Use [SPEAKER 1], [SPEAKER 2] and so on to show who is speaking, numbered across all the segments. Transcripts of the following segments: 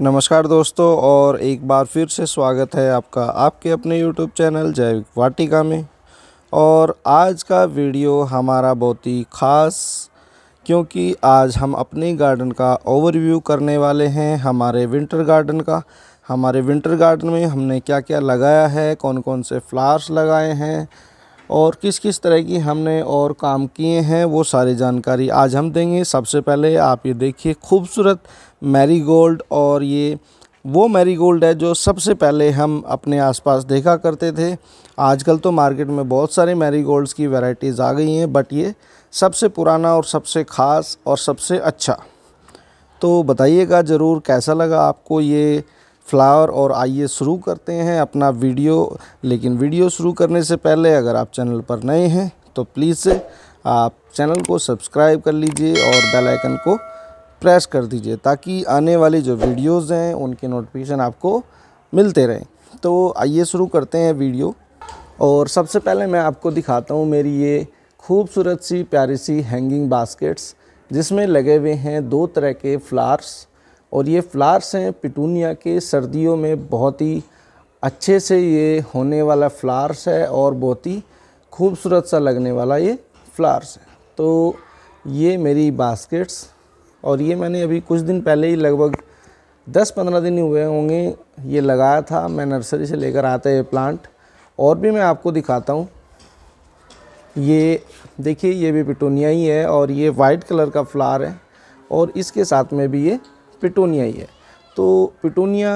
[SPEAKER 1] नमस्कार दोस्तों और एक बार फिर से स्वागत है आपका आपके अपने यूट्यूब चैनल जैविक वाटिका में और आज का वीडियो हमारा बहुत ही ख़ास क्योंकि आज हम अपने गार्डन का ओवरव्यू करने वाले हैं हमारे विंटर गार्डन का हमारे विंटर गार्डन में हमने क्या क्या लगाया है कौन कौन से फ्लावर्स लगाए हैं और किस किस तरह की हमने और काम किए हैं वो सारी जानकारी आज हम देंगे सबसे पहले आप ये देखिए खूबसूरत मैरीगोल्ड और ये वो मैरीगोल्ड है जो सबसे पहले हम अपने आसपास देखा करते थे आजकल तो मार्केट में बहुत सारे मैरीगोल्ड्स की वैरायटीज़ आ गई हैं बट ये सबसे पुराना और सबसे ख़ास और सबसे अच्छा तो बताइएगा ज़रूर कैसा लगा आपको ये फ्लावर और आइए शुरू करते हैं अपना वीडियो लेकिन वीडियो शुरू करने से पहले अगर आप चैनल पर नए हैं तो प्लीज़ आप चैनल को सब्सक्राइब कर लीजिए और बेल आइकन को प्रेस कर दीजिए ताकि आने वाली जो वीडियोस हैं उनके नोटिफिकेशन आपको मिलते रहें तो आइए शुरू करते हैं वीडियो और सबसे पहले मैं आपको दिखाता हूँ मेरी ये खूबसूरत सी प्यारी सी हैंगिंग बास्केट्स जिसमें लगे हुए हैं दो तरह के फ्लावर्स और ये फ्लावर्स हैं पिटूनिया के सर्दियों में बहुत ही अच्छे से ये होने वाला फ्लावर्स है और बहुत ही खूबसूरत सा लगने वाला ये फ्लावर्स है तो ये मेरी बास्केट्स और ये मैंने अभी कुछ दिन पहले ही लगभग दस पंद्रह दिन हुए होंगे ये लगाया था मैं नर्सरी से लेकर आते ये प्लांट और भी मैं आपको दिखाता हूँ ये देखिए ये भी पिटोनिया ही है और ये वाइट कलर का फ्लावर है और इसके साथ में भी ये पिटोनिया ही है तो पिटोनिया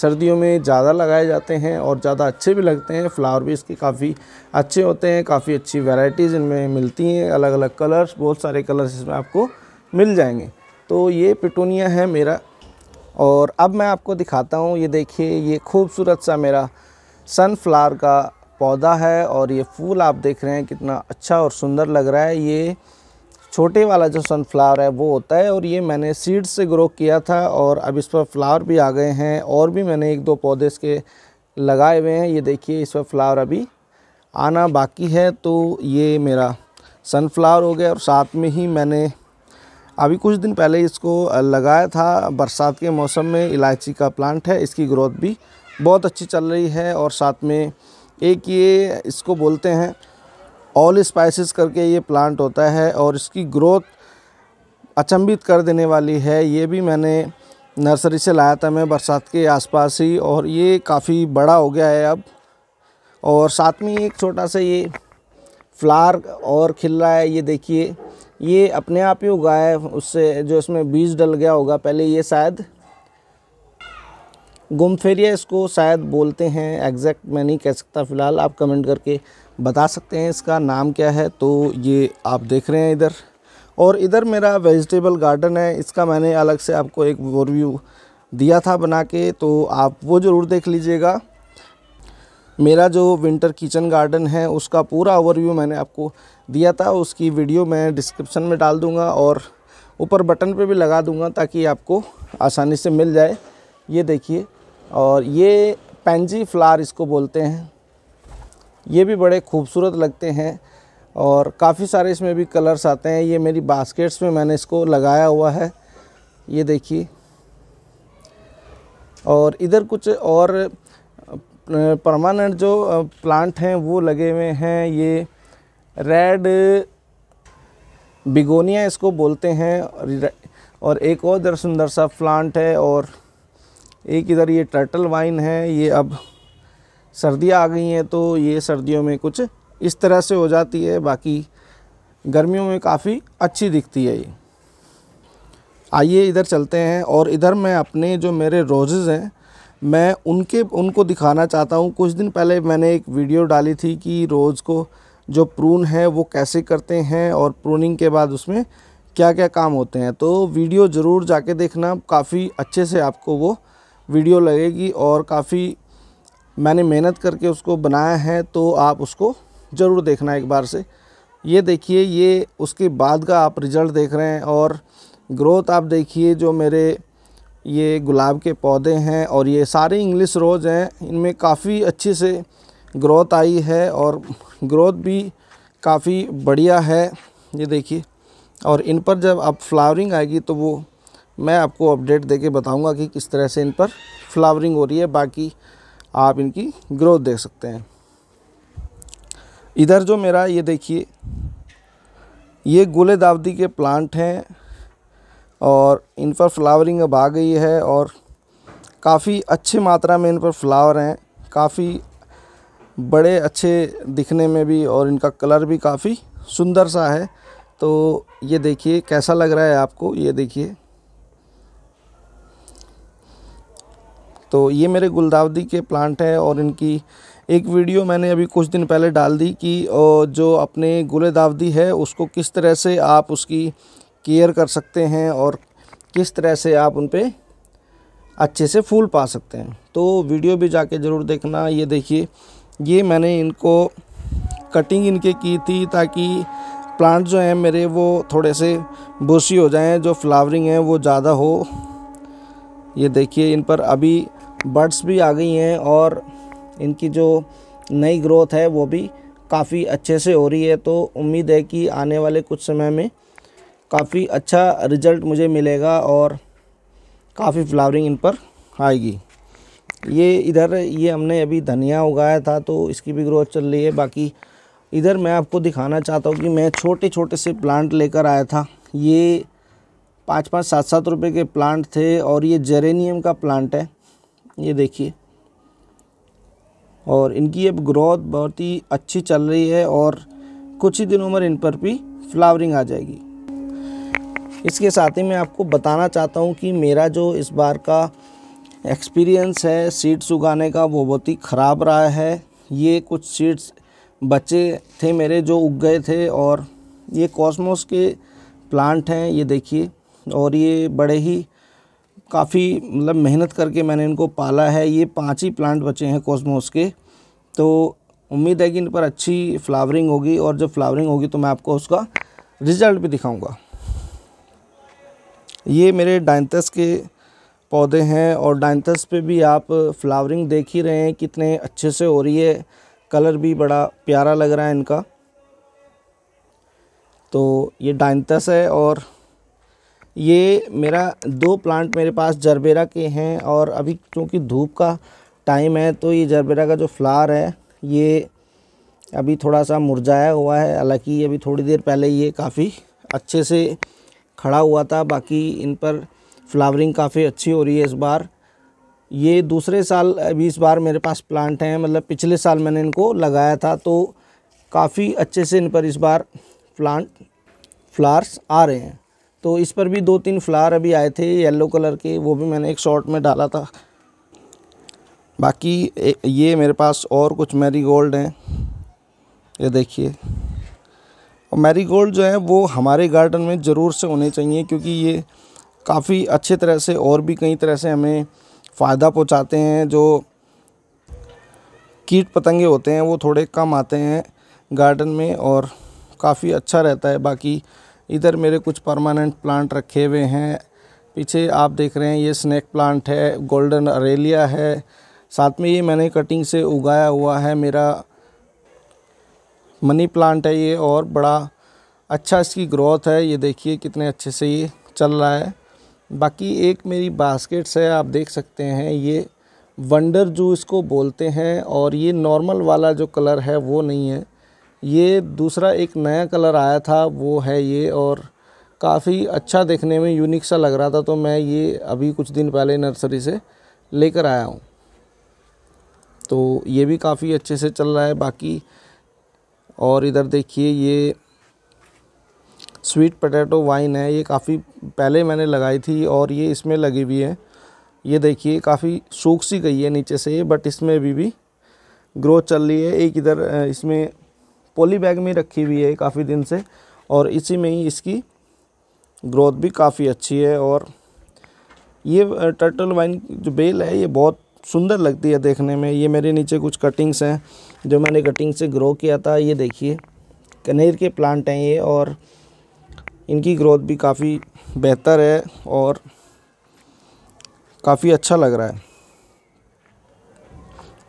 [SPEAKER 1] सर्दियों में ज़्यादा लगाए जाते हैं और ज़्यादा अच्छे भी लगते हैं फ्लावर भी इसके काफ़ी अच्छे होते हैं काफ़ी अच्छी वैरायटीज़ इनमें मिलती हैं अलग अलग कलर्स बहुत सारे कलर्स इसमें आपको मिल जाएंगे तो ये पिटूनिया है मेरा और अब मैं आपको दिखाता हूँ ये देखिए ये खूबसूरत सा मेरा सनफ्लावर का पौधा है और ये फूल आप देख रहे हैं कितना अच्छा और सुंदर लग रहा है ये छोटे वाला जो सनफ्लावर है वो होता है और ये मैंने सीड से ग्रो किया था और अब इस पर फ्लावर भी आ गए हैं और भी मैंने एक दो पौधे इसके लगाए हुए हैं ये देखिए इस पर फ्लावर अभी आना बाकी है तो ये मेरा सनफ्लावर हो गया और साथ में ही मैंने अभी कुछ दिन पहले इसको लगाया था बरसात के मौसम में इलायची का प्लांट है इसकी ग्रोथ भी बहुत अच्छी चल रही है और साथ में एक ये इसको बोलते हैं ऑल स्पाइसेस करके ये प्लांट होता है और इसकी ग्रोथ अचंभित कर देने वाली है ये भी मैंने नर्सरी से लाया था मैं बरसात के आसपास ही और ये काफ़ी बड़ा हो गया है अब और साथ में एक छोटा सा ये फ्लार और खिल रहा है ये देखिए ये अपने आप ही उगा है उससे जो इसमें बीज डल गया होगा पहले ये शायद गुमफेरिया इसको शायद बोलते हैं एग्जैक्ट मैं नहीं कह सकता फ़िलहाल आप कमेंट करके बता सकते हैं इसका नाम क्या है तो ये आप देख रहे हैं इधर और इधर मेरा वेजिटेबल गार्डन है इसका मैंने अलग से आपको एक ओवरव्यू दिया था बना के तो आप वो ज़रूर देख लीजिएगा मेरा जो विंटर किचन गार्डन है उसका पूरा ओवरव्यू मैंने आपको दिया था उसकी वीडियो मैं डिस्क्रिप्शन में डाल दूँगा और ऊपर बटन पे भी लगा दूंगा ताकि आपको आसानी से मिल जाए ये देखिए और ये पेंजी फ्लार इसको बोलते हैं ये भी बड़े खूबसूरत लगते हैं और काफ़ी सारे इसमें भी कलर्स आते हैं ये मेरी बास्केट्स में मैंने इसको लगाया हुआ है ये देखिए और इधर कुछ और परमानेंट जो प्लांट हैं वो लगे हुए हैं ये रेड बिगोनिया इसको बोलते हैं और एक और इधर सुंदर सा प्लांट है और एक इधर ये टर्टल वाइन है ये अब सर्दियाँ आ गई हैं तो ये सर्दियों में कुछ इस तरह से हो जाती है बाकी गर्मियों में काफ़ी अच्छी दिखती है ये आइए इधर चलते हैं और इधर मैं अपने जो मेरे रोजेज़ हैं मैं उनके उनको दिखाना चाहता हूँ कुछ दिन पहले मैंने एक वीडियो डाली थी कि रोज़ को जो प्रून है वो कैसे करते हैं और प्रूनिंग के बाद उसमें क्या क्या काम होते हैं तो वीडियो ज़रूर जाके देखना काफ़ी अच्छे से आपको वो वीडियो लगेगी और काफ़ी मैंने मेहनत करके उसको बनाया है तो आप उसको ज़रूर देखना एक बार से ये देखिए ये उसके बाद का आप रिज़ल्ट देख रहे हैं और ग्रोथ आप देखिए जो मेरे ये गुलाब के पौधे हैं और ये सारे इंग्लिश रोज़ हैं इनमें काफ़ी अच्छे से ग्रोथ आई है और ग्रोथ भी काफ़ी बढ़िया है ये देखिए और इन पर जब अब फ्लावरिंग आएगी तो वो मैं आपको अपडेट देके बताऊंगा कि किस तरह से इन पर फ्लावरिंग हो रही है बाकी आप इनकी ग्रोथ देख सकते हैं इधर जो मेरा ये देखिए ये गुले दावदी के प्लांट हैं और इन पर फ्लावरिंग अब आ गई है और काफ़ी अच्छी मात्रा में इन पर फ्लावर हैं काफ़ी बड़े अच्छे दिखने में भी और इनका कलर भी काफ़ी सुंदर सा है तो ये देखिए कैसा लग रहा है आपको ये देखिए तो ये मेरे गुलदावदी के प्लांट हैं और इनकी एक वीडियो मैंने अभी कुछ दिन पहले डाल दी कि जो अपने गुलदावदी है उसको किस तरह से आप उसकी केयर कर सकते हैं और किस तरह से आप उन पर अच्छे से फूल पा सकते हैं तो वीडियो भी जाके ज़रूर देखना ये देखिए ये मैंने इनको कटिंग इनके की थी ताकि प्लांट जो हैं मेरे वो थोड़े से बुशी हो जाएं जो फ्लावरिंग है वो ज़्यादा हो ये देखिए इन पर अभी बर्ड्स भी आ गई हैं और इनकी जो नई ग्रोथ है वो भी काफ़ी अच्छे से हो रही है तो उम्मीद है कि आने वाले कुछ समय में काफ़ी अच्छा रिजल्ट मुझे मिलेगा और काफ़ी फ्लावरिंग इन पर आएगी ये इधर ये हमने अभी धनिया उगाया था तो इसकी भी ग्रोथ चल रही है बाकी इधर मैं आपको दिखाना चाहता हूँ कि मैं छोटे छोटे से प्लांट लेकर आया था ये पाँच पाँच सात सात रुपए के प्लांट थे और ये जेरेनियम का प्लांट है ये देखिए और इनकी अब ग्रोथ बहुत ही अच्छी चल रही है और कुछ ही दिनों में इन पर भी फ्लावरिंग आ जाएगी इसके साथ ही मैं आपको बताना चाहता हूँ कि मेरा जो इस बार का एक्सपीरियंस है सीड्स उगाने का वो बहुत ही ख़राब रहा है ये कुछ सीड्स बचे थे मेरे जो उग गए थे और ये कॉस्मोस के प्लांट हैं ये देखिए और ये बड़े ही काफ़ी मतलब मेहनत करके मैंने इनको पाला है ये पांच ही प्लांट बचे हैं कॉस्मोस के तो उम्मीद है कि इन पर अच्छी फ्लावरिंग होगी और जब फ्लावरिंग होगी तो मैं आपको उसका रिज़ल्ट भी दिखाऊँगा ये मेरे डाइंथस के पौधे हैं और डाइंथस पे भी आप फ्लावरिंग देख ही रहे हैं कितने अच्छे से हो रही है कलर भी बड़ा प्यारा लग रहा है इनका तो ये डाइंथस है और ये मेरा दो प्लांट मेरे पास जरबेरा के हैं और अभी क्योंकि धूप का टाइम है तो ये जरबेरा का जो फ्लावर है ये अभी थोड़ा सा मुरझाया हुआ है हालांकि अभी थोड़ी देर पहले ये काफ़ी अच्छे से खड़ा हुआ था बाकी इन पर फ्लावरिंग काफ़ी अच्छी हो रही है इस बार ये दूसरे साल अभी इस बार मेरे पास प्लांट हैं मतलब पिछले साल मैंने इनको लगाया था तो काफ़ी अच्छे से इन पर इस बार प्लांट फ्लावर्स आ रहे हैं तो इस पर भी दो तीन फ्लावर अभी आए थे येलो कलर के वो भी मैंने एक शॉर्ट में डाला था बाकी ये मेरे पास और कुछ मैरी गोल्ड हैं ये देखिए और मैरीगोल्ड गोल्ड जो है वो हमारे गार्डन में ज़रूर से होने चाहिए क्योंकि ये काफ़ी अच्छे तरह से और भी कई तरह से हमें फ़ायदा पहुंचाते हैं जो कीट पतंगे होते हैं वो थोड़े कम आते हैं गार्डन में और काफ़ी अच्छा रहता है बाकी इधर मेरे कुछ परमानेंट प्लांट रखे हुए हैं पीछे आप देख रहे हैं ये स्नैक प्लांट है गोल्डन अरेलिया है साथ में ये मैंने कटिंग से उगाया हुआ है मेरा मनी प्लांट है ये और बड़ा अच्छा इसकी ग्रोथ है ये देखिए कितने अच्छे से ये चल रहा है बाकी एक मेरी बास्केट्स है आप देख सकते हैं ये वंडर जो इसको बोलते हैं और ये नॉर्मल वाला जो कलर है वो नहीं है ये दूसरा एक नया कलर आया था वो है ये और काफ़ी अच्छा देखने में यूनिक सा लग रहा था तो मैं ये अभी कुछ दिन पहले नर्सरी से लेकर आया हूँ तो ये भी काफ़ी अच्छे से चल रहा है बाकी और इधर देखिए ये स्वीट पटेटो वाइन है ये काफ़ी पहले मैंने लगाई थी और ये इसमें लगी हुई है ये देखिए काफ़ी सूख सी गई है नीचे से बट इसमें अभी भी ग्रोथ चल रही है एक इधर इसमें पोली बैग में रखी हुई है काफ़ी दिन से और इसी में ही इसकी ग्रोथ भी काफ़ी अच्छी है और ये टर्टल वाइन जो बेल है ये बहुत सुंदर लगती है देखने में ये मेरे नीचे कुछ कटिंग्स हैं जो मैंने कटिंग से ग्रो किया था ये देखिए कनेर के प्लांट हैं ये और इनकी ग्रोथ भी काफ़ी बेहतर है और काफ़ी अच्छा लग रहा है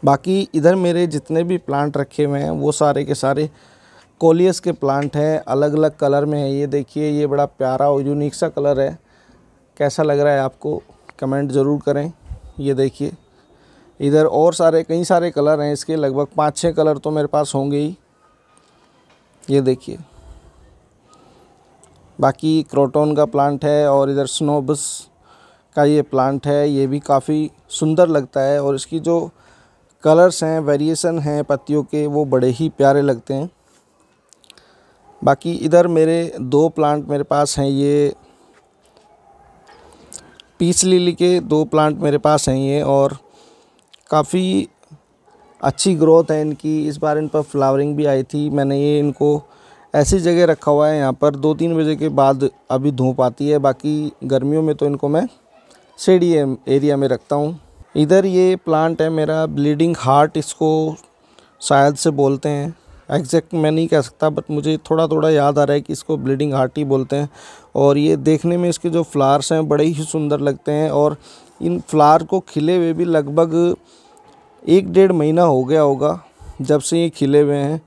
[SPEAKER 1] बाकी इधर मेरे जितने भी प्लांट रखे हुए हैं वो सारे के सारे कोलियस के प्लांट हैं अलग अलग कलर में है ये देखिए ये बड़ा प्यारा और यूनिक सा कलर है कैसा लग रहा है आपको कमेंट ज़रूर करें ये देखिए इधर और सारे कई सारे कलर हैं इसके लगभग पाँच छः कलर तो मेरे पास होंगे ही ये देखिए बाकी क्रोटोन का प्लांट है और इधर स्नोबस का ये प्लांट है ये भी काफ़ी सुंदर लगता है और इसकी जो कलर्स हैं वेरिएशन हैं पत्तियों के वो बड़े ही प्यारे लगते हैं बाकी इधर मेरे दो प्लांट मेरे पास हैं ये पीस लिली के दो प्लांट मेरे पास हैं ये और काफ़ी अच्छी ग्रोथ है इनकी इस बार इन पर फ्लावरिंग भी आई थी मैंने ये इनको ऐसी जगह रखा हुआ है यहाँ पर दो तीन बजे के बाद अभी धूप आती है बाकी गर्मियों में तो इनको मैं सीढ़ी एरिया में रखता हूँ इधर ये प्लांट है मेरा ब्लीडिंग हार्ट इसको शायद से बोलते हैं एग्जैक्ट मैं नहीं कह सकता बट मुझे थोड़ा थोड़ा याद आ रहा है कि इसको ब्लीडिंग हार्ट ही बोलते हैं और ये देखने में इसके जो फ्लावर्स हैं बड़े ही सुंदर लगते हैं और इन फ्लावर को खिले हुए भी लगभग एक डेढ़ महीना हो गया होगा जब से ये खिले हुए हैं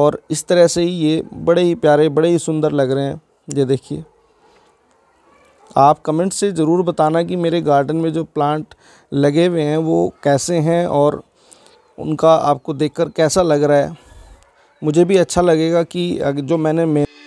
[SPEAKER 1] और इस तरह से ही ये बड़े ही प्यारे बड़े ही सुंदर लग रहे हैं ये देखिए आप कमेंट से ज़रूर बताना कि मेरे गार्डन में जो प्लांट लगे हुए हैं वो कैसे हैं और उनका आपको देखकर कैसा लग रहा है मुझे भी अच्छा लगेगा कि जो मैंने मे